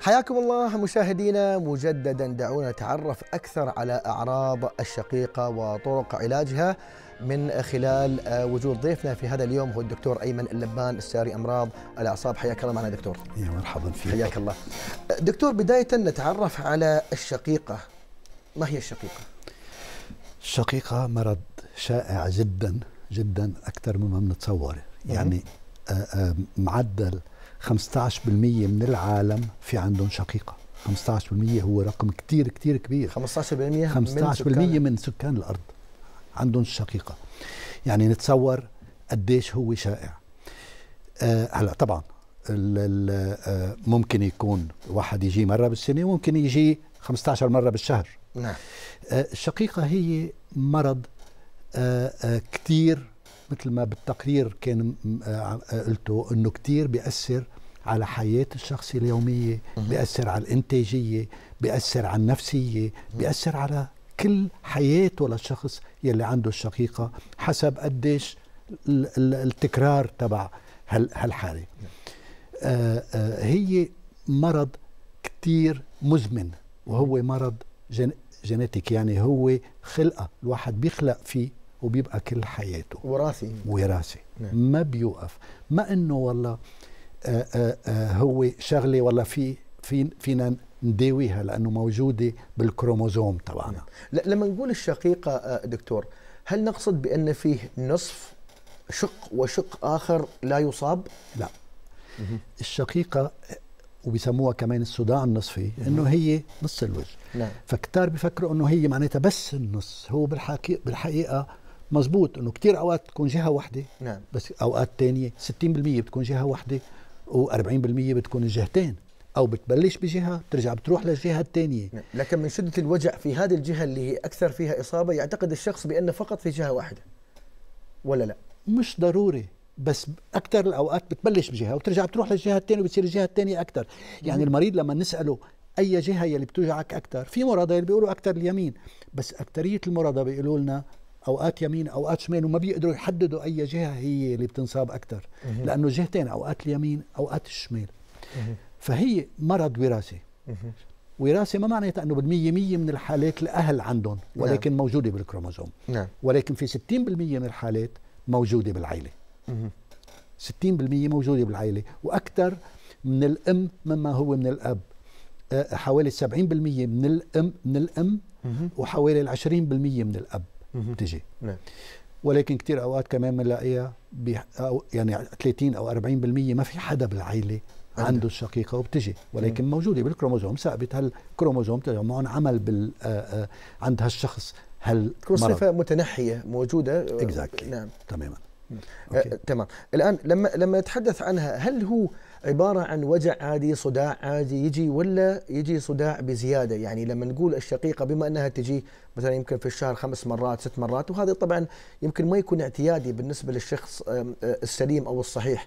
حياكم الله مشاهدينا مجددا دعونا نتعرف اكثر على اعراض الشقيقه وطرق علاجها من خلال آه، وجود ضيفنا في هذا اليوم هو الدكتور ايمن اللبان استشاري امراض الاعصاب حياك الله معنا دكتور يا مرحبا فيك حياك الله آه، دكتور بدايه نتعرف على الشقيقه ما هي الشقيقه الشقيقه مرض شائع جدا جدا اكثر مما بنتصوره يعني آه، معدل 15% من العالم في عندهم شقيقه 15% هو رقم كتير كتير كبير 15% 15% من سكان, من سكان الارض عندهم شقيقه يعني نتصور قديش هو شائع آه، هلا طبعا آه، ممكن يكون واحد يجي مره بالسنه وممكن يجي 15 مره بالشهر نعم آه الشقيقه هي مرض آه, آه، كتير مثل ما بالتقرير كان آه، آه، قلته انه كثير بياثر على حياة الشخص اليومية بيأثر على الإنتاجية بيأثر على النفسية بيأثر على كل حياته للشخص يلي عنده الشقيقة حسب قديش التكرار تبع هالحالة آه، هي مرض كثير مزمن وهو مرض جينيتيك يعني هو خلقة الواحد بيخلق فيه وبيبقى كل حياته وراثي وراثي نعم. ما بيوقف ما انه والله آه، آه، آه، هو شغله والله في في فينا نداويها لانه موجوده بالكروموزوم تبعنا نعم. لما نقول الشقيقه دكتور هل نقصد بان فيه نصف شق وشق اخر لا يصاب؟ لا الشقيقه وبيسموها كمان الصداع النصفي انه هي نص الوجه نعم. فكتار بيفكروا انه هي معناتها بس النص هو بالحقيقه مزبوط انه كثير اوقات بتكون جهه واحده نعم. بس اوقات تانية 60% بتكون جهه واحده و40% بتكون الجهتين او بتبلش بجهه بترجع بتروح للجهه الثانيه نعم. لكن من شده الوجع في هذه الجهه اللي هي اكثر فيها اصابه يعتقد الشخص بانه فقط في جهه واحده ولا لا مش ضروري بس اكثر الاوقات بتبلش بجهه وترجع بتروح للجهه الثانيه وبتصير الجهه الثانيه اكثر يعني مم. المريض لما نساله اي جهه يلي بتوجعك اكثر في مرضى يلي بيقولوا اكثر اليمين بس اكثريه المرضى بيقولوا لنا اوقات يمين اوقات شمال وما بيقدروا يحددوا اي جهه هي اللي بتنصاب اكثر لانه جهتين اوقات اليمين اوقات الشمال فهي مرض وراثي وراثه ما معناتها انه بالمية مية من الحالات الاهل عندهم نعم. ولكن نعم. موجوده بالكروموزوم نعم. ولكن في 60% من الحالات موجوده بالعائله 60% موجوده بالعائله واكثر من الام مما هو من الاب آه، حوالي 70% من الام من الام وحوالي 20% من الاب بتجي نعم. ولكن كثير اوقات كمان بنلاقيها يعني 30 او 40% ما في حدا بالعائله عنده الشقيقه وبتجي ولكن مم. موجوده بالكروموزوم ثابت هالكروموزوم تجمعهم عمل بال آه، آه، عند هالشخص هل صفه متنحيه موجوده exactly. نعم تماما آه، تمام الان لما لما نتحدث عنها هل هو عبارة عن وجع عادي صداع عادي يجي ولا يجي صداع بزيادة يعني لما نقول الشقيقة بما أنها تجي مثلا يمكن في الشهر خمس مرات ست مرات وهذا طبعا يمكن ما يكون اعتيادي بالنسبة للشخص آه، السليم أو الصحيح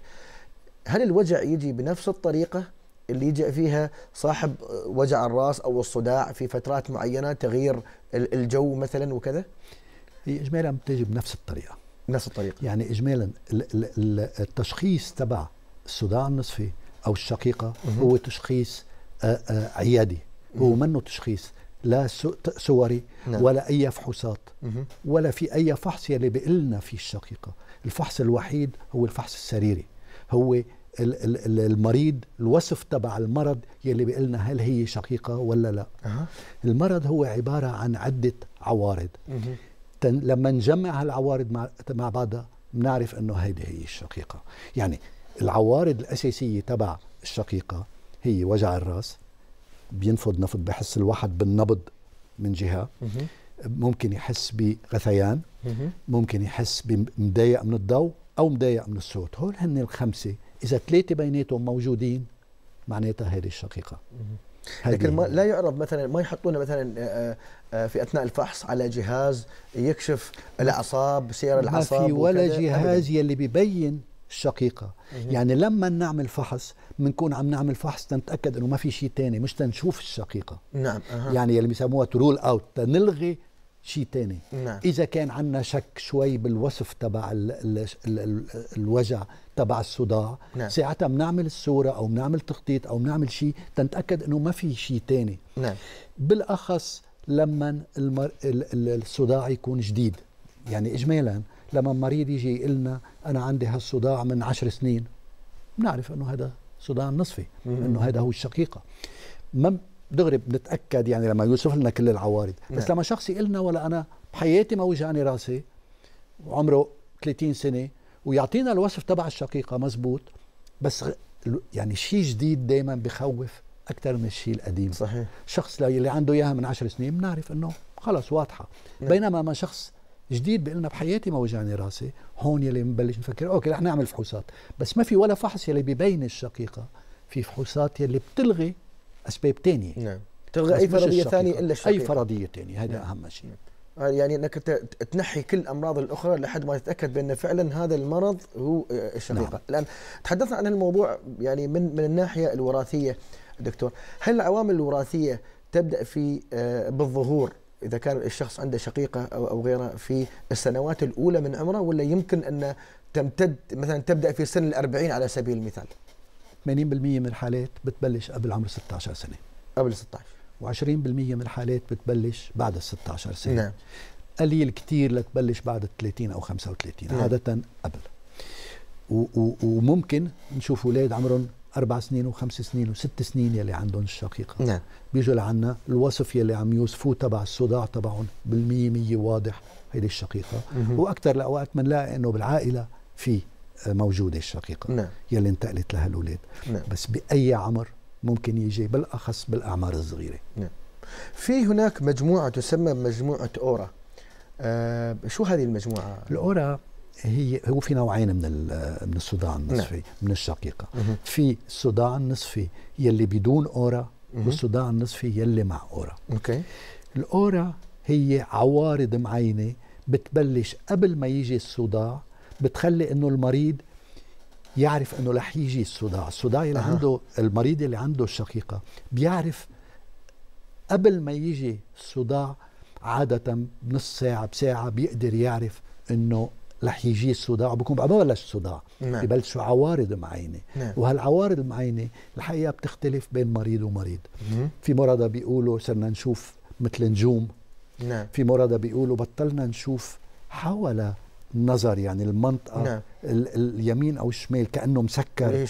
هل الوجع يجي بنفس الطريقة اللي يجي فيها صاحب آه، وجع الراس أو الصداع في فترات معينة تغيير الجو مثلا وكذا هي إجمالا بتجي بنفس الطريقة نفس الطريقة يعني إجمالا التشخيص تبع الصداع النصفي او الشقيقه هو تشخيص آه، آه، عيادي هو منه تشخيص لا صوري نعم. ولا اي فحوصات مه. ولا في اي فحص يلي لنا في الشقيقه الفحص الوحيد هو الفحص السريري هو المريض الوصف تبع المرض يلي بيقلنا هل هي شقيقة ولا لا أه. المرض هو عبارة عن عدة عوارض تن لما نجمع هالعوارض مع, مع بعضها بنعرف انه هيدي هي الشقيقة يعني العوارض الأساسية تبع الشقيقة هي وجع الراس بينفض نفض بحس الواحد بالنبض من جهة ممكن يحس بغثيان ممكن يحس بمضايق من الضوء أو مضايق من الصوت هول هن الخمسة إذا ثلاثة بيناتهم موجودين معناتها هذه الشقيقة لكن ما لا يعرض مثلا ما يحطونا مثلا آه، آه، آه، في اثناء الفحص على جهاز يكشف الاعصاب سير الاعصاب ما في ولا جهاز يلي ببين شقيقة يعني لما نعمل فحص بنكون عم نعمل فحص تنتأكد أنه ما في شيء تاني مش تنشوف الشقيقة نعم أه. يعني اللي بيسموها ترول أوت تنلغي شيء تاني نعم. إذا كان عندنا شك شوي بالوصف تبع الـ الـ الـ الوجع تبع الصداع نعم. ساعتها بنعمل الصورة أو بنعمل تخطيط أو بنعمل شيء تنتأكد أنه ما في شيء تاني نعم. بالأخص لما المر... الصداع يكون جديد يعني إجمالا لما مريض يجي يقول لنا انا عندي هالصداع من عشر سنين بنعرف انه هذا صداع نصفي انه هذا هو الشقيقه ما دغري بنتاكد يعني لما يوصف لنا كل العوارض بس نعم. لما شخص يقول لنا ولا انا بحياتي ما وجعني راسي وعمره 30 سنه ويعطينا الوصف تبع الشقيقه مزبوط بس يعني شيء جديد دائما بخوف اكثر من الشيء القديم صحيح شخص اللي عنده اياها من عشر سنين بنعرف انه خلص واضحه نعم. بينما ما شخص جديد بقلنا بحياتي ما وجعني راسي هون يلي بنبلش نفكر اوكي رح نعمل فحوصات بس ما في ولا فحص يلي ببين الشقيقه في فحوصات يلي بتلغي اسباب تانية نعم تلغي اي فرضيه ثانيه الا الشقيقه اي فرضيه تانية هذا نعم. اهم شيء آه، يعني انك تنحي كل الامراض الاخرى لحد ما تتاكد بان فعلا هذا المرض هو آه، الشقيقه نعم. الان تحدثنا عن الموضوع يعني من من الناحيه الوراثيه دكتور هل العوامل الوراثيه تبدا في آه، بالظهور اذا كان الشخص عنده شقيقه او او غيره في السنوات الاولى من عمره ولا يمكن ان تمتد مثلا تبدا في سن ال على سبيل المثال 80% من الحالات بتبلش قبل عمر 16 سنه قبل 16 و20% من الحالات بتبلش بعد ال 16 سنه نعم قليل كثير لتبلش بعد 30 او 35 نعم. عاده قبل و- و- وممكن نشوف اولاد عمرهم اربع سنين وخمس سنين وست سنين يلي عندهم الشقيقه نعم بيجوا لعنا الوصف يلي عم يوصفوه تبع الصداع تبعهم بالمية مية واضح هيدي الشقيقه واكثر الاوقات بنلاقي انه بالعائله في آه، موجوده الشقيقه نعم. يلي انتقلت لها الاولاد نعم. بس باي عمر ممكن يجي بالاخص بالاعمار الصغيره نعم. في هناك مجموعه تسمى مجموعه اورا أه شو هذه المجموعه الاورا هي هو في نوعين من من الصداع النصفي نعم. من الشقيقه مه. في الصداع النصفي يلي بدون اورا والصداع النصفي يلي مع اورا اوكي الاورا هي عوارض معينه بتبلش قبل ما يجي الصداع بتخلي انه المريض يعرف انه رح يجي الصداع، الصداع اللي أه. عنده المريض اللي عنده الشقيقه بيعرف قبل ما يجي الصداع عادة بنص ساعة بساعة بيقدر يعرف انه رح يجي الصداع وبكون بعد ما بلش الصداع نعم. ببلشوا عوارض معينه نعم. وهالعوارض المعينه الحقيقه بتختلف بين مريض ومريض مم. في مرضى بيقولوا صرنا نشوف مثل نجوم نعم. في مرضى بيقولوا بطلنا نشوف حول النظر يعني المنطقه نعم. اليمين او الشمال كانه مسكر إيه،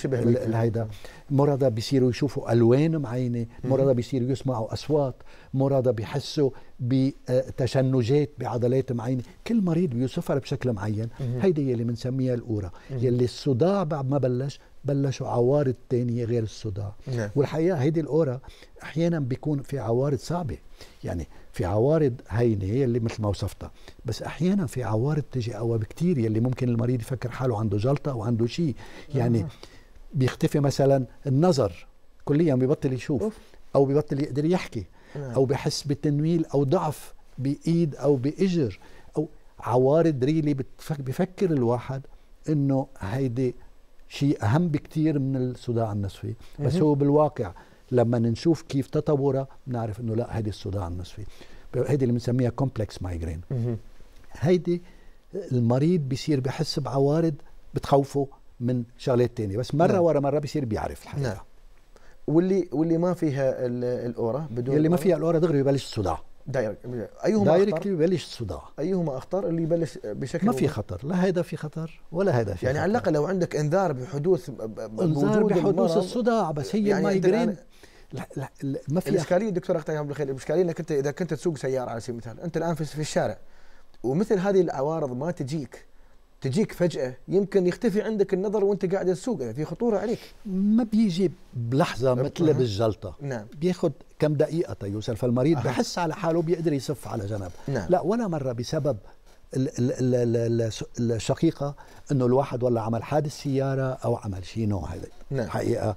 هيدا مرضى بيصيروا يشوفوا الوان معينه مرضى بيصيروا يسمعوا اصوات مرضى بيحسوا بتشنجات بعضلات معينه كل مريض بيوصفها بشكل معين هيدي يلي بنسميها الاورا يلي الصداع بعد ما بلش بلشوا عوارض تانية غير الصداع نعم. والحقيقة هيدي الأورا أحيانا بيكون في عوارض صعبة يعني في عوارض هينة يلي مثل ما وصفتها بس أحيانا في عوارض تجي اقوى بكتير يلي ممكن المريض يفكر حاله عنده جلطه وعنده شيء يعني بيختفي مثلا النظر كليا بيبطل يشوف او بيبطل يقدر يحكي نعم. او بحس بتنويل او ضعف بايد او باجر او عوارض ريلي بفكر الواحد انه هيدي شيء اهم بكثير من الصداع النصفي بس هو بالواقع لما نشوف كيف تطورها بنعرف انه لا هيدي الصداع النصفي هيدي اللي بنسميها كومبلكس مايجرين هيدي المريض بيصير بحس بعوارض بتخوفه من شغلات تانية بس مره نعم. ورا مره بيصير بيعرف الحقيقه نعم. واللي واللي ما فيها الاوره بدون اللي ما فيها الاوره دغري ببلش الصداع دايركت ايهما دايركت ببلش الصداع ايهما اخطر اللي يبلش بشكل ما في خطر لا هذا في خطر ولا هذا في يعني خطر. على الاقل لو عندك انذار بحدوث انذار بحدوث الصداع بس هي يعني المايجرين لا لا ما في الاشكاليه دكتور اختي بالخير الاشكاليه انك انت اذا كنت تسوق سياره على سبيل المثال انت الان في الشارع ومثل هذه العوارض ما تجيك تجيك فجأة يمكن يختفي عندك النظر وانت قاعد تسوق في خطورة عليك ما بيجي بلحظة مثل أه. بالجلطة نعم بياخد كم دقيقة تيوصل فالمريض أه. بحس على حاله بيقدر يصف على جنب نعم. لا ولا مرة بسبب الشقيقة انه الواحد ولا عمل حادث سيارة او عمل شيء نوع هذا نعم. حقيقة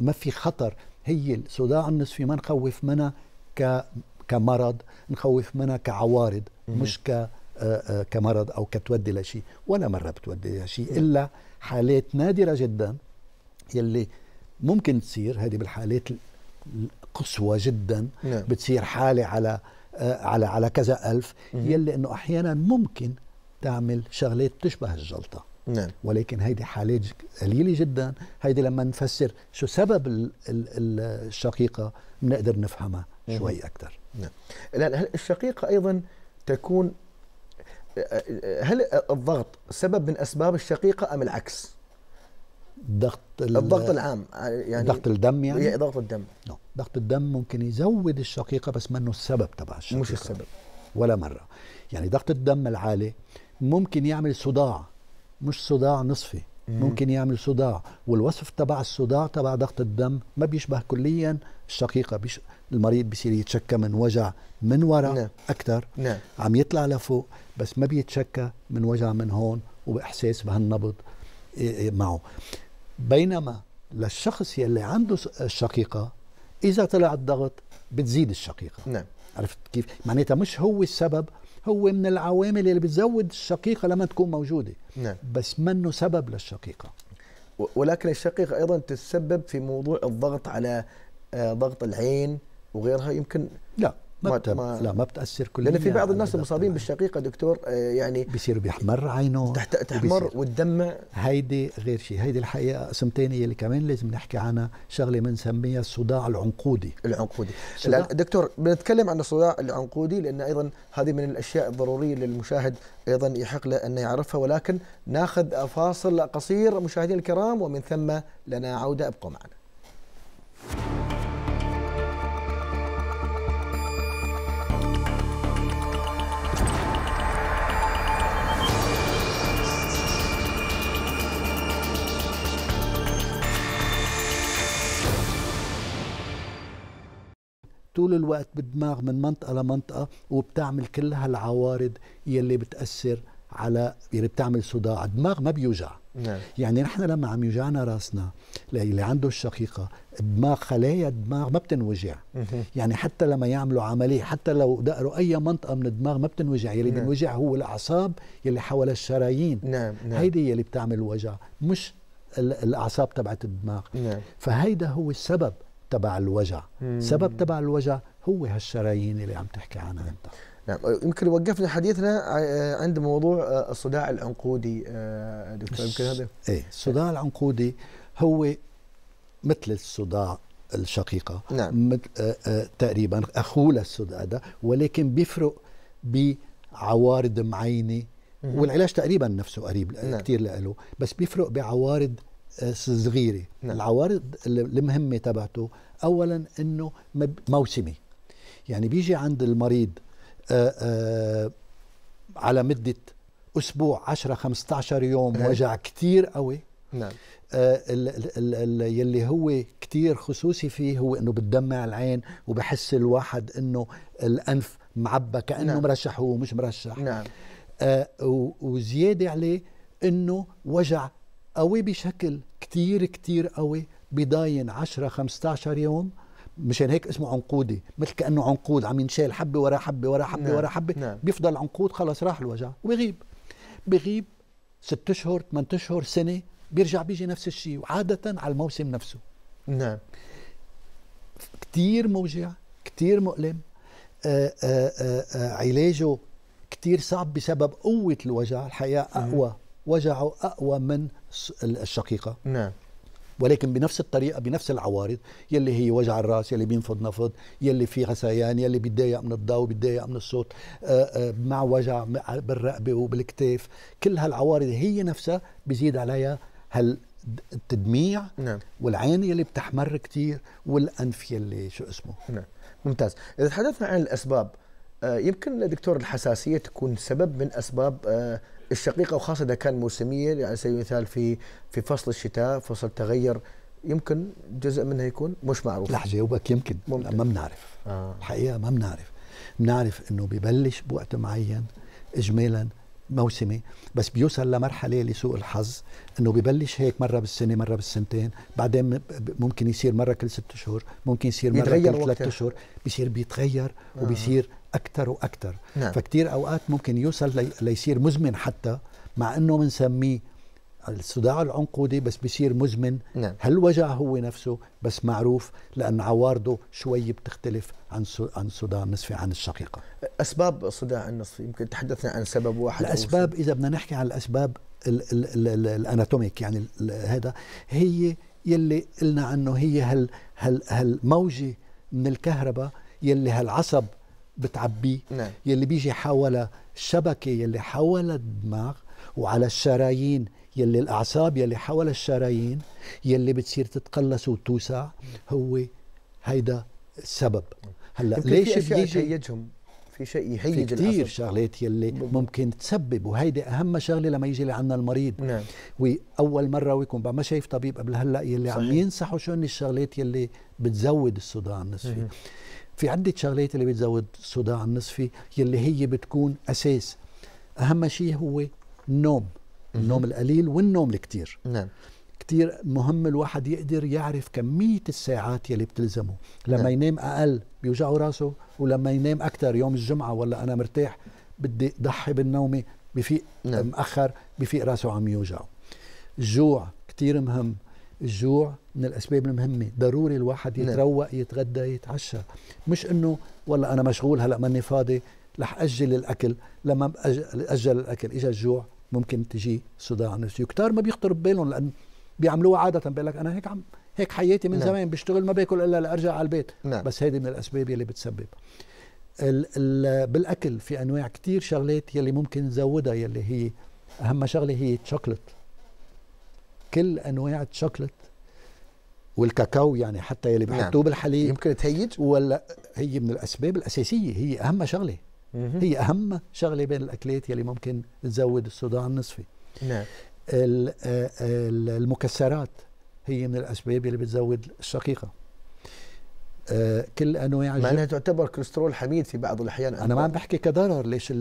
ما في خطر هي الصداع النصفي ما نخوف منها ك كمرض نخوف منها كعوارض مش ك آه، آه، كمرض او كتودي لشيء ولا مره بتودي لشيء الا حالات نادره جدا يلي ممكن تصير هذه بالحالات القصوى جدا نعم. بتصير حاله على آه، على على كذا ألف مم. يلي انه احيانا ممكن تعمل شغلات بتشبه الجلطه نعم. ولكن هيدي حالات قليله جدا هيدي لما نفسر شو سبب الشقيقه بنقدر نفهمها شوي اكثر نعم الان هل الشقيقه ايضا تكون هل الضغط سبب من اسباب الشقيقه ام العكس؟ ضغط الضغط العام يعني ضغط الدم يعني؟ إيه، ضغط الدم نعم ضغط الدم ممكن يزود الشقيقه بس منه السبب تبع الشقيقه مش السبب ولا مره يعني ضغط الدم العالي ممكن يعمل صداع مش صداع نصفي ممكن يعمل صداع والوصف تبع الصداع تبع ضغط الدم ما بيشبه كليا الشقيقه بيش المريض بصير يتشكى من وجع من وراء نعم. اكثر نعم. عم يطلع لفوق بس ما بيتشكى من وجع من هون وباحساس بهالنبض إيه، إيه، معه بينما للشخص يلي عنده الشقيقه اذا طلع الضغط بتزيد الشقيقه نعم عرفت كيف معناتها مش هو السبب هو من العوامل اللي بتزود الشقيقه لما تكون موجوده نعم. بس منه سبب للشقيقه ولكن الشقيقه ايضا تتسبب في موضوع الضغط على آه، ضغط العين وغيرها يمكن لا ما, ما, ما لا ما بتاثر كليا لان في بعض الناس المصابين بالشقيقه دكتور آه، يعني بصير بيحمر عينه تحت تحمر وتدمع هيدي غير شيء هيدي الحقيقه قسم ثاني اللي كمان لازم نحكي عنها شغله بنسميها الصداع العنقودي العنقودي دكتور بنتكلم عن الصداع العنقودي لان ايضا هذه من الاشياء الضروريه للمشاهد ايضا يحق له ان يعرفها ولكن ناخذ فاصل قصير مشاهدينا الكرام ومن ثم لنا عوده ابقوا معنا طول الوقت بالدماغ من منطقة لمنطقة وبتعمل كل هالعوارض يلي بتأثر على يلي بتعمل صداع الدماغ ما بيوجع نعم. يعني نحن لما عم يوجعنا راسنا اللي عنده الشقيقة الدماغ خلايا الدماغ ما بتنوجع يعني حتى لما يعملوا عملية حتى لو دقروا أي منطقة من الدماغ ما بتنوجع يلي نعم. بينوجع هو الأعصاب يلي حول الشرايين نعم. نعم. هيدي يلي بتعمل وجع مش الأعصاب تبعت الدماغ نعم. فهيدا هو السبب تبع الوجع مم. سبب تبع الوجع هو هالشرايين اللي عم تحكي عنها انت نعم يمكن وقفنا حديثنا آه، عند موضوع آه، الصداع العنقودي آه، دكتور يمكن هذا ايه الصداع العنقودي هو مثل الصداع الشقيقة نعم. تقريبا أخوه للصداع ده ولكن بيفرق بعوارض معينة والعلاج تقريبا نفسه قريب نعم. كثير له بس بيفرق بعوارض صغيره نعم. العوارض المهمه تبعته اولا انه موسمي يعني بيجي عند المريض آآ آه، آآ آه، على مده اسبوع 10 15 يوم وجع كثير قوي نعم آه، يلي هو كثير خصوصي فيه هو انه بتدمع العين وبحس الواحد انه الانف معبى كانه نعم. مرشح هو مش مرشح نعم وزياده عليه انه وجع قوي بشكل كتير كتير قوي بضاين 10 15 يوم مشان هيك اسمه عنقودي مثل كانه عنقود عم ينشال حبه ورا حبه ورا حبه نعم. ورا حبه نعم. بيفضل عنقود خلص راح الوجع وبيغيب بيغيب ست اشهر ثمان اشهر سنه بيرجع بيجي نفس الشيء وعاده على الموسم نفسه نعم كتير موجع كتير مؤلم آآ آه، آآ آه، آآ آه، علاجه كتير صعب بسبب قوة الوجع الحقيقة نعم. أقوى وجعه أقوى من الشقيقه نعم ولكن بنفس الطريقه بنفس العوارض يلي هي وجع الراس يلي بينفض نفض يلي في غثيان يلي بيتضايق من الضوء بيتضايق من الصوت آه، آه، مع وجع بالرقبه وبالكتاف كل هالعوارض هي نفسها بزيد عليها هال التدميع نعم. والعين يلي بتحمر كتير والانف يلي شو اسمه نعم ممتاز اذا تحدثنا عن الاسباب آه، يمكن دكتور الحساسيه تكون سبب من اسباب الشقيقه وخاصه اذا كان موسميه يعني على يعني سبيل المثال في في فصل الشتاء فصل تغير يمكن جزء منها يكون مش معروف لا جاوبك يمكن ممكن. ما بنعرف آه. الحقيقه ما بنعرف بنعرف انه ببلش بوقت معين اجمالا موسمي بس بيوصل لمرحله لسوء الحظ انه ببلش هيك مره بالسنه مره بالسنتين بعدين ممكن يصير مره كل ست اشهر ممكن يصير مره كل ثلاث اشهر بيصير بيتغير آه. وبيصير اكثر واكثر نعم. فكتير اوقات ممكن يوصل لي ليصير مزمن حتى مع انه بنسميه الصداع العنقودي بس بيصير مزمن نعم. هالوجع هو نفسه بس معروف لأن عوارضه شوي بتختلف عن عن صداع النصفي عن الشقيقة أسباب صداع النصفي يمكن تحدثنا عن سبب واحد الأسباب إذا بدنا نحكي عن الأسباب الأناتوميك يعني هذا هي يلي قلنا عنه هي هال هال هالموجة من الكهرباء يلي هالعصب بتعبيه نعم. يلي بيجي حول الشبكة يلي حول الدماغ وعلى الشرايين يلي الاعصاب يلي حول الشرايين يلي بتصير تتقلص وتوسع هو هيدا السبب هلا ليش في شيء يهيجهم في شيء يهيج في كثير شغلات يلي ممكن تسبب وهيدي اهم شغله لما يجي لعنا المريض نعم واول مره ويكون ما شايف طبيب قبل هلا يلي صحيح. عم ينصحوا شو الشغلات يلي بتزود الصداع النصفي في عده شغلات اللي بتزود الصداع النصفي يلي هي بتكون اساس اهم شيء هو النوم النوم القليل والنوم الكتير نعم كتير مهم الواحد يقدر يعرف كمية الساعات يلي بتلزمه لما نعم. ينام أقل بيوجعه راسه ولما ينام أكثر يوم الجمعة ولا أنا مرتاح بدي ضحي بالنومة بفيق نعم. مأخر بفيق راسه عم يوجعه الجوع كتير مهم الجوع من الأسباب المهمة ضروري الواحد نعم. يتروق يتغدى يتعشى مش إنه والله أنا مشغول هلأ ماني فاضي رح أجل الأكل لما أجل الأكل إجا الجوع ممكن تجي صداع نفسي وكتار ما بيخطر ببالهم لان بيعملوها عاده بيقول لك انا هيك عم هيك حياتي من نعم. زمان بشتغل ما باكل الا لارجع على البيت نعم. بس هيدي من الاسباب يلي بتسبب الـ الـ بالاكل في انواع كتير شغلات يلي ممكن نزودها يلي هي اهم شغله هي الشوكلت كل انواع الشوكلت والكاكاو يعني حتى يلي نعم. بحطوه نعم. بالحليب يمكن تهيج ولا هي من الاسباب الاساسيه هي اهم شغله هي اهم شغله بين الاكلات يلي ممكن تزود الصداع النصفي نعم آه، المكسرات هي من الاسباب اللي بتزود الشقيقه آه، كل انواع مع انها تعتبر كوليسترول حميد في بعض الاحيان انا ما عم بحكي كضرر ليش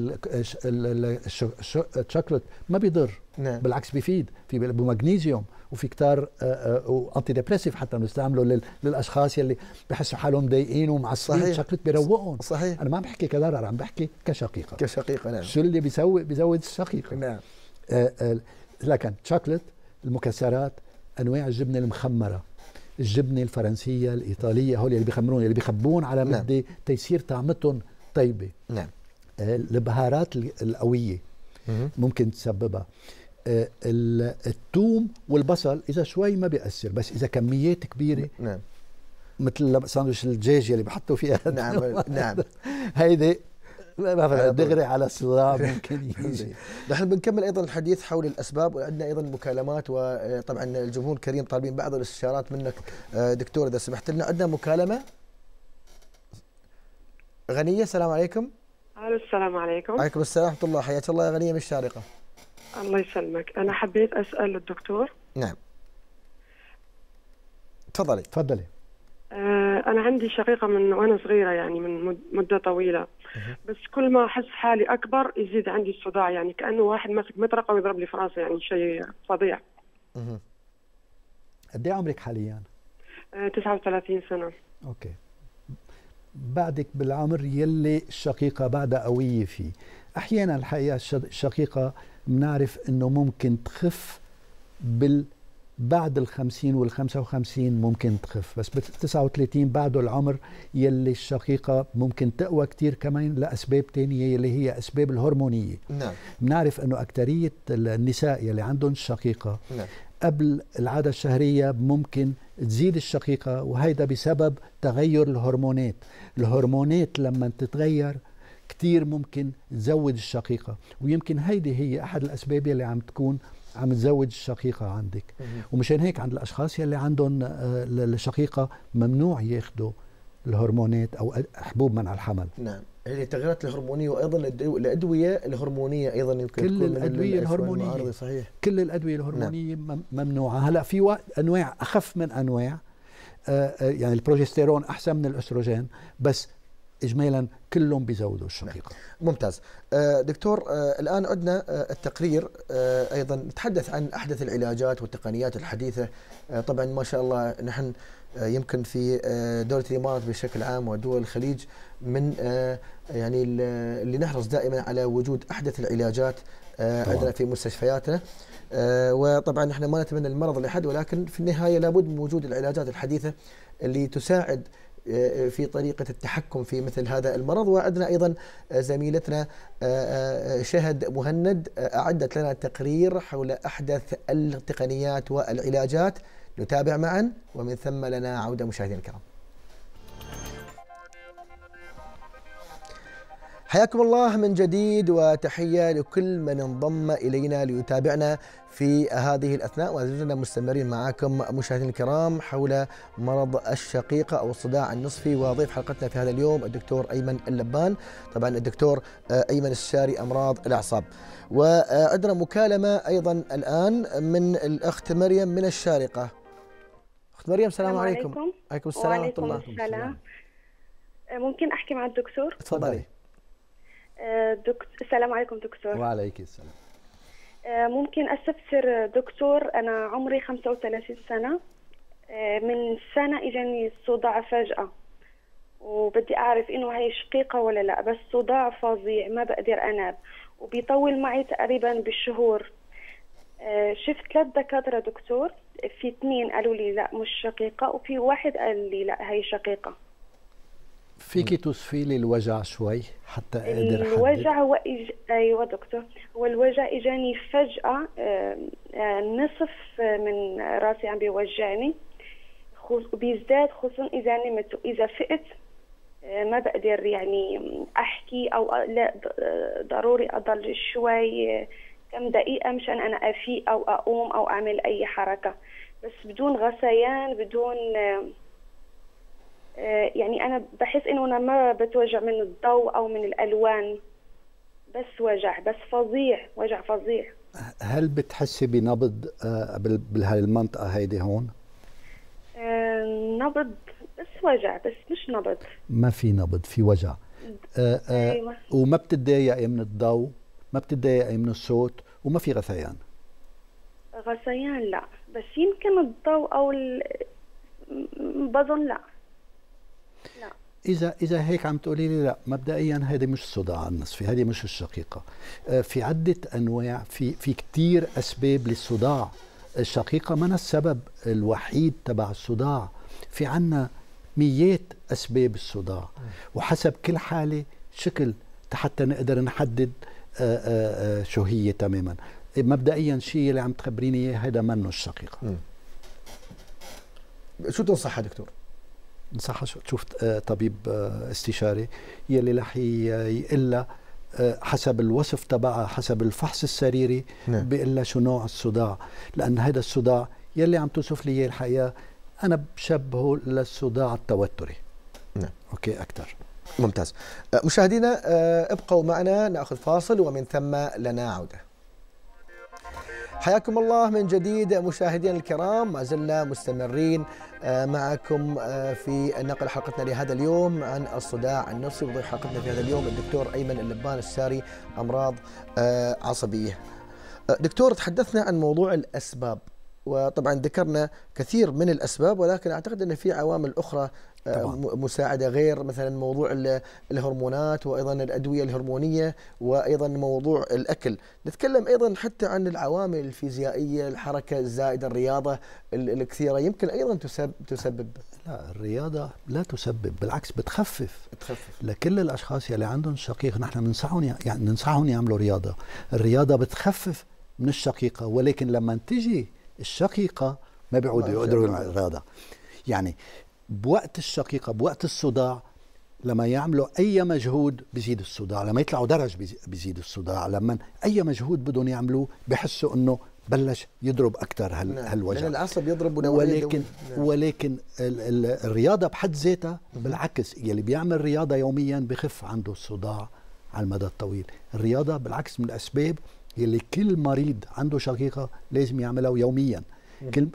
الشوكلت ما بيضر نعم. بالعكس بيفيد في بمغنيزيوم وفي كتار آه، آه، وانتي ديبريسيف حتى بنستعمله للاشخاص يلي بحسوا حالهم ضايقين ومعصبين الشوكلت بيروقهم صحيح انا ما عم بحكي كضرر عم بحكي كشقيقه كشقيقه نعم شو اللي بيسوي بيزود الشقيقه نعم لكن شوكلت المكسرات انواع الجبنه المخمره الجبنه الفرنسيه الايطاليه هول اللي بيخمرون اللي بيخبون على نعم. مده نعم. تيصير طعمتهم طيبه نعم آه، البهارات القويه ممكن تسببها آه، الثوم والبصل اذا شوي ما بياثر بس اذا كميات كبيره نعم مثل ساندويش الدجاج اللي بحطوا فيها نعم نعم هيدي دغري على صراع ممكن نحن بنكمل ايضا الحديث حول الاسباب وعندنا ايضا مكالمات وطبعا الجمهور الكريم طالبين بعض الاستشارات منك آه، دكتور اذا سمحت لنا عندنا مكالمه غنيه السلام عليكم الو السلام عليكم وعليكم السلام ورحمه الله حياك الله يا غنيه من الشارقه الله يسلمك انا حبيت اسال الدكتور نعم تفضلي تفضلي آه، انا عندي شقيقه من وانا صغيره يعني من مده طويله بس كل ما احس حالي اكبر يزيد عندي الصداع يعني كانه واحد ماسك مطرقه ويضرب لي في راسي يعني شيء فظيع قد ايه عمرك حاليا 39 آه، سنه اوكي بعدك بالعمر يلي الشقيقه بعدها قويه فيه احيانا الحقيقه الشقيقه بنعرف انه ممكن تخف بال بعد ال 50 وال 55 ممكن تخف بس بال 39 بعده العمر يلي الشقيقة ممكن تقوى كثير كمان لأسباب ثانيه يلي هي أسباب الهرمونية نعم بنعرف أنه أكترية النساء يلي عندهم الشقيقة نعم. قبل العادة الشهرية ممكن تزيد الشقيقة وهيدا بسبب تغير الهرمونات الهرمونات لما تتغير كثير ممكن تزود الشقيقة ويمكن هيدي هي أحد الأسباب يلي عم تكون عم تزوج الشقيقه عندك ومشان هيك عند الاشخاص يلي عندهم الشقيقه آه، ممنوع ياخذوا الهرمونات او حبوب منع الحمل نعم هي التغيرات الهرمونيه وايضا الادويه الهرمونيه ايضا يمكن كل الادويه الهرمونيه صحيح كل الادويه الهرمونيه نعم. ممنوعه هلا في انواع اخف من انواع آه، آه، يعني البروجستيرون احسن من الاستروجين بس اجمالا كلهم بيزودوا الشقيقه نعم. ممتاز آه، دكتور آه، الان عدنا آه، التقرير ايضا نتحدث عن احدث العلاجات والتقنيات الحديثه طبعا ما شاء الله نحن يمكن في دوله الامارات بشكل عام ودول الخليج من يعني اللي نحرص دائما على وجود احدث العلاجات عندنا في مستشفياتنا وطبعا احنا ما نتمنى المرض لحد ولكن في النهايه لابد من وجود العلاجات الحديثه اللي تساعد آه، في طريقة التحكم في مثل هذا المرض وعندنا أيضا آه، زميلتنا آه، شهد مهند أعدت لنا تقرير حول أحدث التقنيات والعلاجات نتابع معا ومن ثم لنا عودة مشاهدينا الكرام حياكم الله من جديد وتحية لكل من انضم إلينا ليتابعنا في هذه الأثناء وزلنا مستمرين معكم مشاهدينا الكرام حول مرض الشقيقة أو الصداع النصفي وضيف حلقتنا في هذا اليوم الدكتور أيمن اللبان طبعا الدكتور أيمن الساري أمراض الأعصاب وعندنا مكالمة أيضا الآن من الأخت مريم من الشارقة أخت مريم السلام عليكم وعليكم السلام ورحمة الله السلام. ممكن أحكي مع الدكتور؟ تفضلي دكتور السلام عليكم دكتور وعليك السلام آه، ممكن استفسر دكتور انا عمري 35 سنه آه، من سنه اجاني صداع فجاه وبدي اعرف انه هي شقيقه ولا لا بس صداع فظيع ما بقدر انام وبيطول معي تقريبا بالشهور آه، شفت ثلاث دكاتره دكتور في اثنين قالوا لي لا مش شقيقه وفي واحد قال لي لا هي شقيقه فيكي توصفي لي الوجع شوي حتى اقدر الوجع هو إج... ايوه دكتور هو الوجع اجاني فجاه نصف من راسي عم بيوجعني بيزداد خصوصا اذا نمت واذا فقت آه، ما بقدر يعني احكي او لا آه، ضروري اضل شوي آه، كم دقيقة مشان أنا أفيق أو أقوم أو أعمل أي حركة بس بدون غثيان بدون آه، يعني انا بحس انه انا ما بتوجع من الضوء او من الالوان بس وجع بس فظيع وجع فظيع هل بتحسي بنبض آه، بهالمنطقه هيدي هون آه، نبض بس وجع بس مش نبض ما في نبض في وجع آآ آآ أيوة. وما بتتضايقي من الضوء ما بتتضايقي من الصوت وما في غثيان غثيان لا بس يمكن الضوء او ال... بظن لا اذا اذا هيك عم تقولي لي لا مبدئيا هذه مش الصداع النصفي هذه مش الشقيقه آه، في عده انواع في في كثير اسباب للصداع الشقيقه ما السبب الوحيد تبع الصداع في عنا ميات اسباب الصداع وحسب كل حاله شكل حتى نقدر نحدد آه، آه، شو هي تماما مبدئيا شيء اللي عم تخبريني اياه هذا منه الشقيقه شو تنصح دكتور نصح تشوف آه، طبيب آه، استشاري يلي رح يقول آه، حسب الوصف تبعها حسب الفحص السريري نعم. بيقول شو نوع الصداع لان هذا الصداع يلي عم توصف لي الحقيقه انا بشبهه للصداع التوتري نعم اوكي اكثر ممتاز مشاهدينا ابقوا معنا ناخذ فاصل ومن ثم لنا عوده حياكم الله من جديد مشاهدينا الكرام ما زلنا مستمرين آه، معكم آه، في نقل حلقتنا لهذا اليوم عن الصداع النفسي وضيف حلقتنا في هذا اليوم الدكتور ايمن اللبان الساري امراض آه، عصبيه. دكتور تحدثنا عن موضوع الاسباب وطبعا ذكرنا كثير من الاسباب ولكن اعتقد ان في عوامل اخرى آه، طبعا. مساعده غير مثلا موضوع الهرمونات وايضا الادويه الهرمونيه وايضا موضوع الاكل، نتكلم ايضا حتى عن العوامل الفيزيائيه، الحركه الزائده، الرياضه الكثيره يمكن ايضا تسبب تسبب لا الرياضه لا تسبب بالعكس بتخفف بتخفف لكل الاشخاص يلي عندهم شقيق نحن بننصحهم يعني بننصحهم يعملوا رياضه، الرياضه بتخفف من الشقيقه ولكن لما تجي الشقيقه ما بيعودوا يقدروا يتغاضى يعني بوقت الشقيقه بوقت الصداع لما يعملوا اي مجهود بزيد الصداع لما يطلعوا درج بزيد الصداع لما اي مجهود بدهم يعملوه بحسوا انه بلش يضرب اكثر هال نعم. هالوجع لان العصب يضرب ولكن نعم. ولكن ال ال الرياضه بحد ذاتها بالعكس يلي بيعمل رياضه يوميا بخف عنده الصداع على المدى الطويل الرياضه بالعكس من الاسباب اللي كل مريض عنده شقيقه لازم يعملها يوميا كل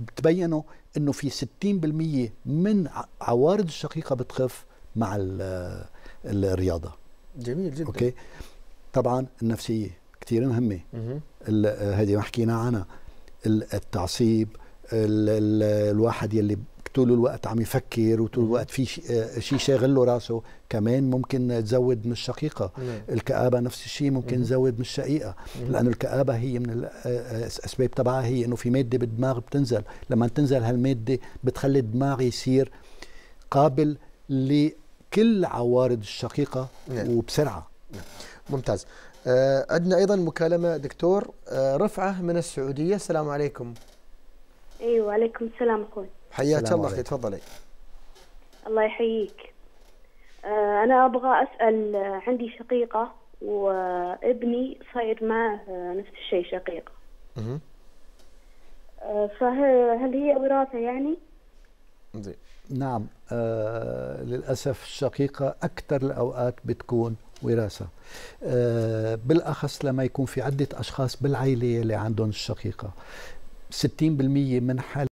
بتبينوا انه في 60% من عوارض الشقيقه بتخف مع الرياضه جميل جدا اوكي طبعا النفسيه كثير مهمه هذه ما حكينا عنها التعصيب الواحد يلي طول الوقت عم يفكر وطول الوقت في شيء آه، شاغل له راسه كمان ممكن تزود من الشقيقه نعم. الكآبه نفس الشيء ممكن تزود من الشقيقه لانه الكآبه هي من الاسباب آه، آه، تبعها هي انه في ماده بالدماغ بتنزل لما تنزل هالماده بتخلي الدماغ يصير قابل لكل عوارض الشقيقه نعم. وبسرعه نعم. ممتاز عندنا ايضا مكالمه دكتور رفعه من السعوديه السلام عليكم ايوه وعليكم السلام اخوي حياك الله اخي تفضلي الله يحييك آه، أنا أبغى أسأل آه، عندي شقيقة وابني صاير معه آه، نفس الشيء شقيقه فهل هي وراثة يعني؟ زي. نعم آه للأسف الشقيقة أكثر الأوقات بتكون وراثة آه بالأخص لما يكون في عدة أشخاص بالعائلة اللي عندهم الشقيقة 60% من حال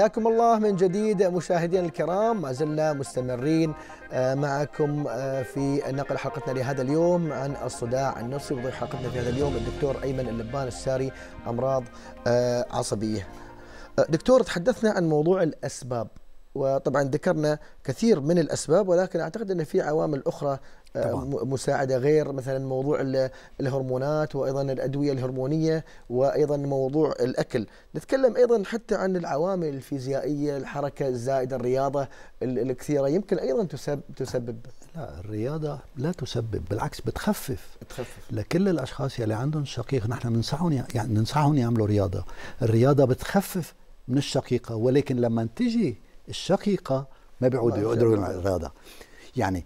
حياكم الله من جديد مشاهدينا الكرام ما زلنا مستمرين آه، معكم آه، في نقل حلقتنا لهذا اليوم عن الصداع النفسي وضيف حلقتنا في هذا اليوم الدكتور ايمن اللبان الساري امراض آه، عصبيه. دكتور تحدثنا عن موضوع الاسباب وطبعا ذكرنا كثير من الاسباب ولكن اعتقد ان في عوامل اخرى آه، طبعا. مساعده غير مثلا موضوع الهرمونات وايضا الادويه الهرمونيه وايضا موضوع الاكل، نتكلم ايضا حتى عن العوامل الفيزيائيه، الحركه الزائده، الرياضه الكثيره يمكن ايضا تسبب تسبب لا الرياضه لا تسبب بالعكس بتخفف بتخفف لكل الاشخاص يلي عندهم شقيق نحن بننصحهم يعني بننصحهم يعملوا رياضه، الرياضه بتخفف من الشقيقه ولكن لما تجي الشقيقة ما بيعودوا يقدروا الإرادة يعني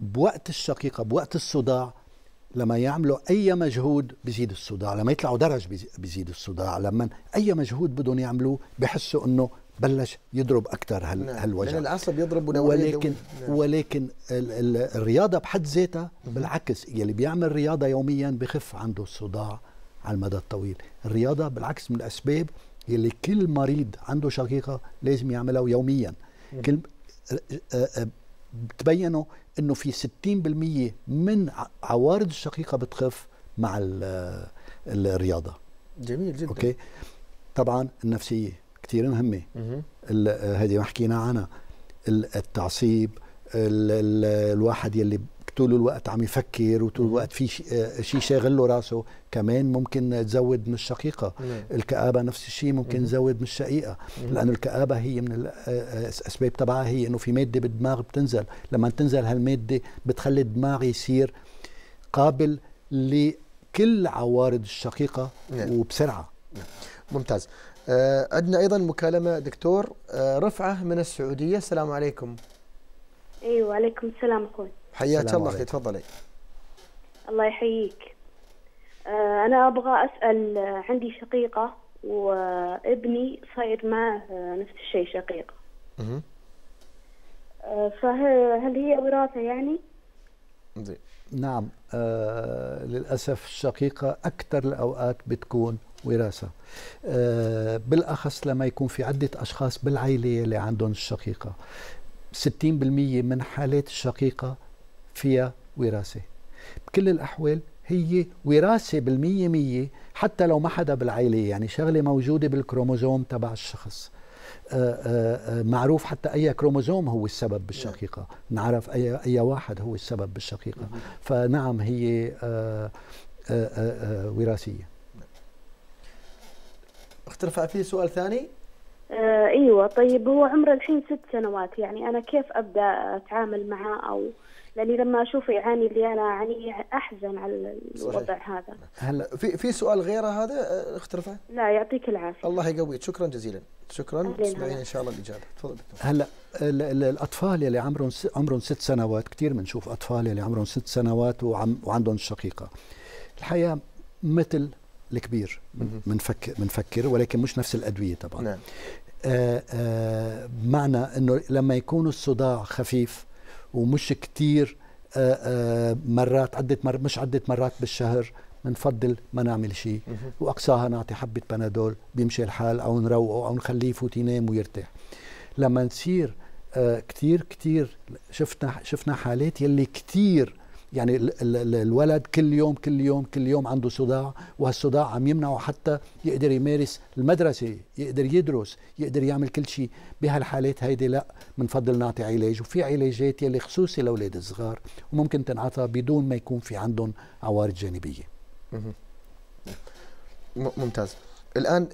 بوقت الشقيقة بوقت الصداع لما يعملوا أي مجهود بزيد الصداع لما يطلعوا درج بزيد الصداع لما أي مجهود بدهم يعملوه بحسوا أنه بلش يضرب اكثر هال نعم. هالوجع لان العصب يضرب ولكن نعم. ولكن ال ال الرياضه بحد ذاتها بالعكس يلي بيعمل رياضه يوميا بخف عنده الصداع على المدى الطويل الرياضه بالعكس من الاسباب يلي كل مريض عنده شقيقه لازم يعملها يوميا كل آه، آه، آه، تبينوا انه في 60% من عوارض الشقيقه بتخف مع الرياضه جميل جدا اوكي طبعا النفسيه كثير مهمه هذه ما حكينا عنها التعصيب الواحد يلي طول الوقت عم يفكر وطول الوقت في شيء آه، شاغل له راسه كمان ممكن تزود من الشقيقه نعم. الكآبه نفس الشيء ممكن تزود من الشقيقه لانه الكآبه هي من الاسباب آه، آه، تبعها هي انه في ماده بالدماغ بتنزل لما تنزل هالماده بتخلي الدماغ يصير قابل لكل عوارض الشقيقه نعم. وبسرعه نعم. ممتاز عندنا ايضا مكالمه دكتور رفعه من السعوديه السلام عليكم ايوه وعليكم السلام اخوي حياك الله اخي تفضلي الله يحييك آه، أنا أبغى أسأل آه، عندي شقيقة وابني صاير معه آه، نفس الشيء شقيق فهل هي وراثة يعني؟ زي. نعم آه للأسف الشقيقة أكثر الأوقات بتكون وراثة آه بالأخص لما يكون في عدة أشخاص بالعائلة اللي عندهم الشقيقة 60% من حالات الشقيقة فيها وراثة بكل الأحوال هي وراثة بالمية مية حتى لو ما حدا بالعائلة يعني شغلة موجودة بالكروموزوم تبع الشخص آآ آه، آآ آه، آه، معروف حتى أي كروموزوم هو السبب بالشقيقة نعرف أي, أي واحد هو السبب بالشقيقة فنعم هي آآ وراثية اخت في سؤال ثاني ايوه طيب هو عمره الحين ست سنوات يعني انا كيف ابدا اتعامل معاه او لاني لما اشوفه يعاني اللي انا اعانيه احزن على الوضع صحيح. هذا. هلا في في سؤال غيره هذا آه، اخت رفعت؟ لا يعطيك العافيه. الله يقويك، شكرا جزيلا. شكرا تسمعين ان شاء الله الاجابه، تفضل دكتور. هلا الاطفال يلي عمرهم عمرهم ست سنوات كثير بنشوف اطفال يلي عمرهم ست سنوات وعم وعندهم الشقيقه. الحقيقه مثل الكبير بنفكر بنفكر ولكن مش نفس الادويه طبعا. نعم. آآ آه، آآ آه، بمعنى انه لما يكون الصداع خفيف ومش كتير آه، آه، مرات عدة مر مش عدة مرات بالشهر بنفضل ما نعمل شيء واقصاها نعطي حبه بنادول بيمشي الحال او نروقه او نخليه يفوت ينام ويرتاح لما نصير آه، كتير كتير شفنا شفنا حالات يلي كتير يعني الولد كل يوم كل يوم كل يوم عنده صداع وهالصداع عم يمنعه حتى يقدر يمارس المدرسة يقدر يدرس يقدر يعمل كل شيء بهالحالات هيدي لا بنفضل نعطي علاج وفي علاجات يلي خصوصي لأولاد الصغار وممكن تنعطى بدون ما يكون في عندهم عوارض جانبية ممتاز الآن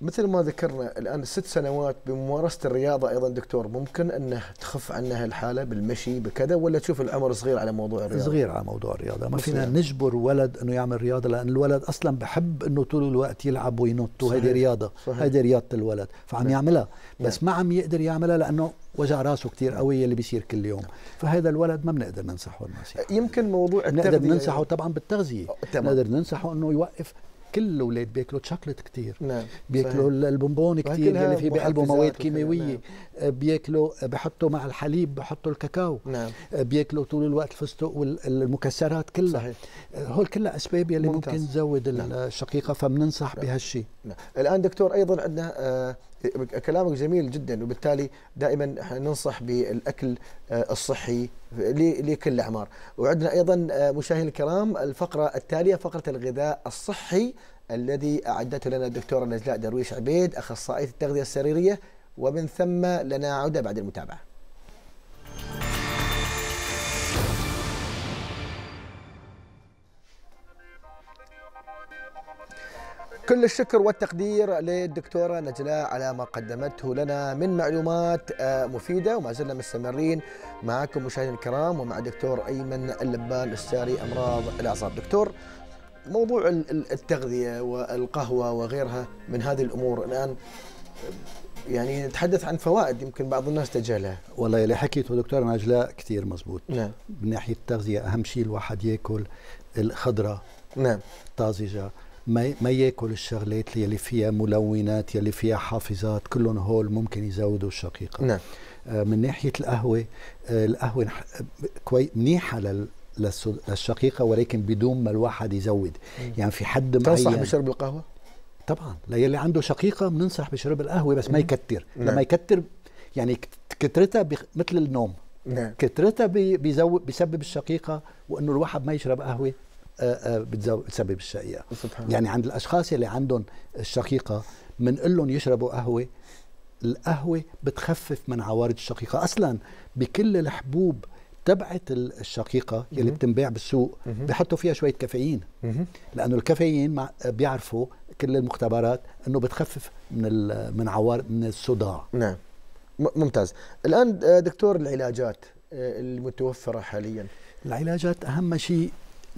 مثل ما ذكرنا الان الست سنوات بممارسه الرياضه ايضا دكتور ممكن انه تخف عنها الحاله بالمشي بكذا ولا تشوف الامر صغير على موضوع الرياضه؟ صغير على موضوع الرياضه، ما فينا نجبر ولد انه يعمل رياضه لان الولد اصلا بحب انه طول الوقت يلعب وينط وهذه رياضه، هذه رياضه الولد، فعم نعم. يعملها نعم. بس ما عم يقدر يعملها لانه وجع راسه كثير نعم. قوي اللي بيصير كل يوم فهذا الولد ما بنقدر ننصحه النصيحه يمكن موضوع التغذيه نقدر ننصحه طبعا بالتغذيه نقدر ننصحه انه يوقف كل الاولاد بياكلوا تشوكلت كثير نعم بياكلوا البونبون كثير اللي فيه بقلبه مواد كيماويه نعم. بياكلوا آه، بحطوا مع الحليب بحطوا الكاكاو نعم آه، بياكلوا طول الوقت الفستق والمكسرات كلها صحيح. هول كلها اسباب يلي ممكن تزود نعم. الشقيقه فبننصح نعم. بهالشيء نعم. الان دكتور ايضا عندنا كلامك جميل جدا وبالتالي دائما ننصح بالاكل آه، الصحي لكل الاعمار وعندنا ايضا آه، مشاهدينا الكرام الفقره التاليه فقره الغذاء الصحي الذي اعدته لنا الدكتوره نجلاء درويش عبيد اخصائيه التغذيه السريريه ومن ثم لنا عوده بعد المتابعه كل الشكر والتقدير للدكتورة نجلاء على ما قدمته لنا من معلومات آه، مفيدة وما زلنا مستمرين معكم مشاهدينا الكرام ومع الدكتور أيمن اللبان الساري أمراض الأعصاب دكتور موضوع التغذية والقهوة وغيرها من هذه الأمور الآن يعني نتحدث عن فوائد يمكن بعض الناس تجاهلها والله اللي حكيته دكتور نجلاء كثير مزبوط نعم من ناحية التغذية أهم شيء الواحد ياكل الخضرة نعم طازجة ما ما ياكل الشغلات يلي فيها ملونات يلي فيها حافظات كلهم هول ممكن يزودوا الشقيقه نعم آه، من ناحيه القهوه آه، القهوه كوي منيحه لل للشقيقه ولكن بدون ما الواحد يزود يعني في حد معين تنصح بشرب القهوه طبعا للي عنده شقيقه بننصح بشرب القهوه بس ما يكتر نعم. لما يكتر يعني كترتها بخ... مثل النوم نعم. كترتها بي... بيزو... بيسبب الشقيقه وانه الواحد ما يشرب قهوه آه، آه، بتسبب الشقيقه سبحان يعني عند الاشخاص اللي عندهم الشقيقه بنقول لهم يشربوا قهوه القهوه بتخفف من عوارض الشقيقه اصلا بكل الحبوب تبعت الشقيقة اللي بتنباع بالسوق بحطوا فيها شوية كافيين لأنه الكافيين بيعرفوا كل المختبرات أنه بتخفف من من عوارض من الصداع نعم ممتاز الآن آه، دكتور العلاجات المتوفرة حاليا العلاجات أهم شيء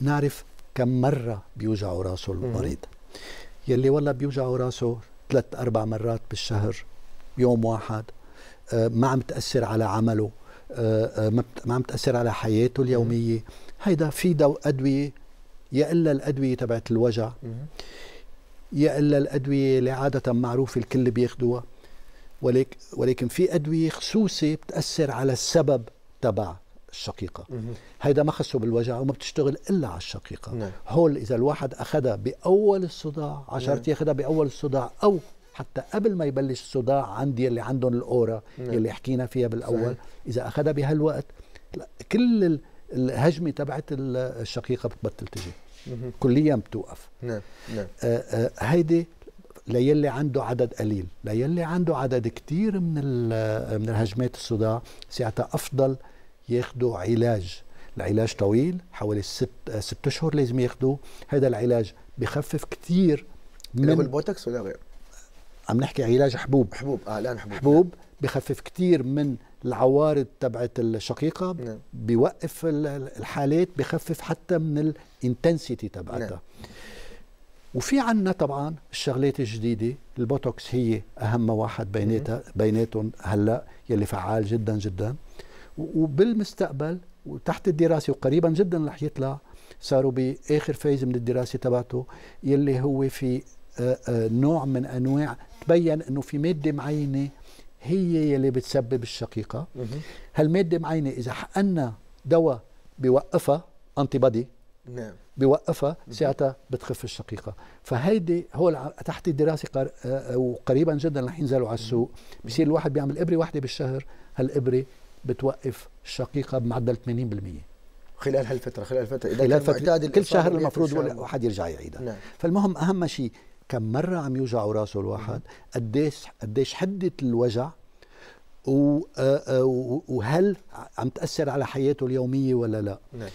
نعرف كم مرة بيوجعوا راسه المريض يلي والله بيوجعوا راسه ثلاث أربع مرات بالشهر يوم واحد آه، ما عم تأثر على عمله آه، آه، ما عم تأثر على حياته اليومية هيدا في دو أدوية يا إلا الأدوية تبعت الوجع يا إلا الأدوية اللي عادة معروفة الكل بياخدوها ولكن في أدوية خصوصي بتأثر على السبب تبع الشقيقه هيدا ما خصه بالوجع وما بتشتغل الا على الشقيقه نعم. هول اذا الواحد اخذها باول الصداع عشرة نعم. ياخذها باول الصداع او حتى قبل ما يبلش الصداع عند يلي عندهم الاورا نعم. يلي حكينا فيها بالاول صحيح. اذا اخذها بهالوقت كل الهجمه تبعت الشقيقه بتبطل تجي كليا بتوقف نعم نعم آه آه هيدي ليلي عنده عدد قليل ليلي عنده عدد كتير من من الهجمات الصداع ساعتها افضل ياخذوا علاج العلاج طويل حوالي ست ست اشهر لازم ياخذوه هذا العلاج بخفف كثير من البوتوكس ولا غير عم نحكي علاج حبوب حبوب اه الان حبوب حبوب بخفف كثير من العوارض تبعت الشقيقه نعم. بيوقف الحالات بخفف حتى من الانتنسيتي تبعتها نعم. وفي عنا طبعا الشغلات الجديدة البوتوكس هي أهم واحد بيناتها بيناتهم هلا يلي فعال جدا جدا وبالمستقبل وتحت الدراسه وقريبا جدا رح يطلع صاروا باخر فيز من الدراسه تبعته يلي هو في آه، آه، نوع من انواع تبين انه في ماده معينه هي يلي بتسبب الشقيقه هالماده معينه اذا حقنا دواء بيوقفها انتي بادي نعم بيوقفها ساعتها بتخف الشقيقه فهيدي هو تحت الدراسه آه، وقريبا جدا رح ينزلوا على السوق بصير الواحد بيعمل ابره واحده بالشهر هالابره بتوقف الشقيقه بمعدل 80% خلال هالفتره خلال الفتره اذا خلال فترة كل شهر المفروض الواحد يرجع يعيدها نعم. فالمهم اهم شيء كم مره عم يوجعوا راسه الواحد قديش قديش حده الوجع آه، آه، وهل عم تاثر على حياته اليوميه ولا لا نعم.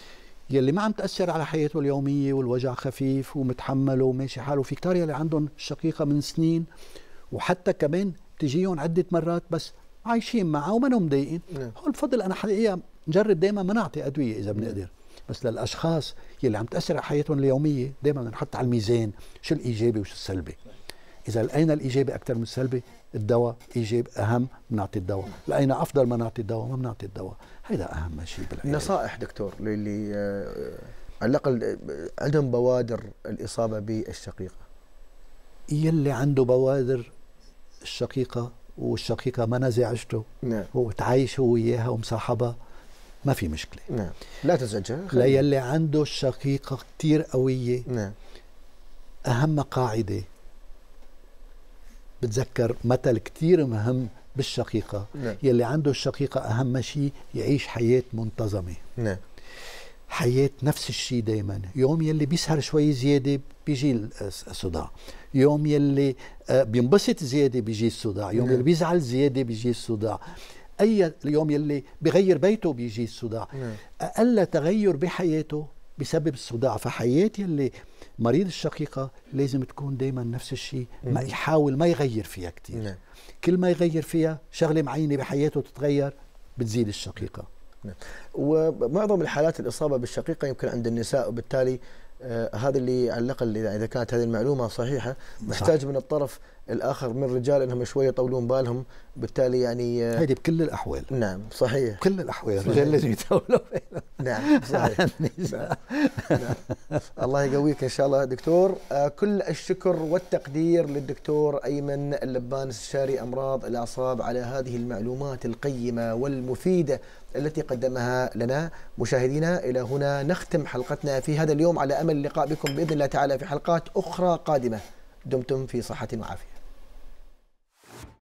يلي ما عم تاثر على حياته اليوميه والوجع خفيف ومتحمله وماشي حاله في كتار يلي عندهم شقيقه من سنين وحتى كمان تجيهم عده مرات بس عايشين معه وما مضايقين نعم. هو الفضل انا حقيقه نجرب دائما ما نعطي ادويه اذا بنقدر بس للاشخاص يلي عم تاثر على حياتهم اليوميه دائما بنحط على الميزان شو الايجابي وشو السلبي اذا لقينا الايجابي اكثر من السلبي الدواء ايجابي اهم بنعطي الدواء لقينا افضل ما نعطي الدواء ما بنعطي الدواء هيدا اهم شيء بالعلاج نصائح دكتور للي آه، آه، على الاقل آه، عندهم بوادر الاصابه بالشقيقه يلي عنده بوادر الشقيقه والشقيقه منى زعجته نعم وتعايش هو وياها ومصاحبها ما في مشكله نعم لا تزعجها لا يلي عنده الشقيقه كثير قويه نعم اهم قاعده بتذكر مثل كثير مهم بالشقيقه نعم. يلي عنده الشقيقه اهم شيء يعيش حياه منتظمه نعم حياة نفس الشيء دايما يوم يلي بيسهر شوي زيادة بيجي الصداع يوم يلي آه، بينبسط زيادة بيجي الصداع يوم يلي نعم. بيزعل زيادة بيجي الصداع أي اليوم يلي بغير بيته بيجي الصداع نعم. أقل تغير بحياته بسبب الصداع فحياة يلي مريض الشقيقة لازم تكون دايما نفس الشيء ما نعم. يحاول ما يغير فيها كتير كل ما يغير فيها شغلة معينة بحياته تتغير بتزيد الشقيقة نعم. ومعظم الحالات الإصابة بالشقيقة يمكن عند النساء وبالتالي آه، هذا اللي على الاقل اذا كانت هذه المعلومه صحيحه محتاج صح. من الطرف الاخر من الرجال انهم شويه يطولون بالهم بالتالي يعني هذه آه، بكل الاحوال نعم صحيح بكل الاحوال الرجال لازم يطولوا نعم صحيح نعم. نعم. الله يقويك ان شاء الله دكتور آه، كل الشكر والتقدير للدكتور ايمن اللبان استشاري امراض الاعصاب على هذه المعلومات القيمه والمفيده التي قدمها لنا مشاهدينا إلى هنا نختم حلقتنا في هذا اليوم على أمل اللقاء بكم بإذن الله تعالى في حلقات أخرى قادمة دمتم في صحة وعافية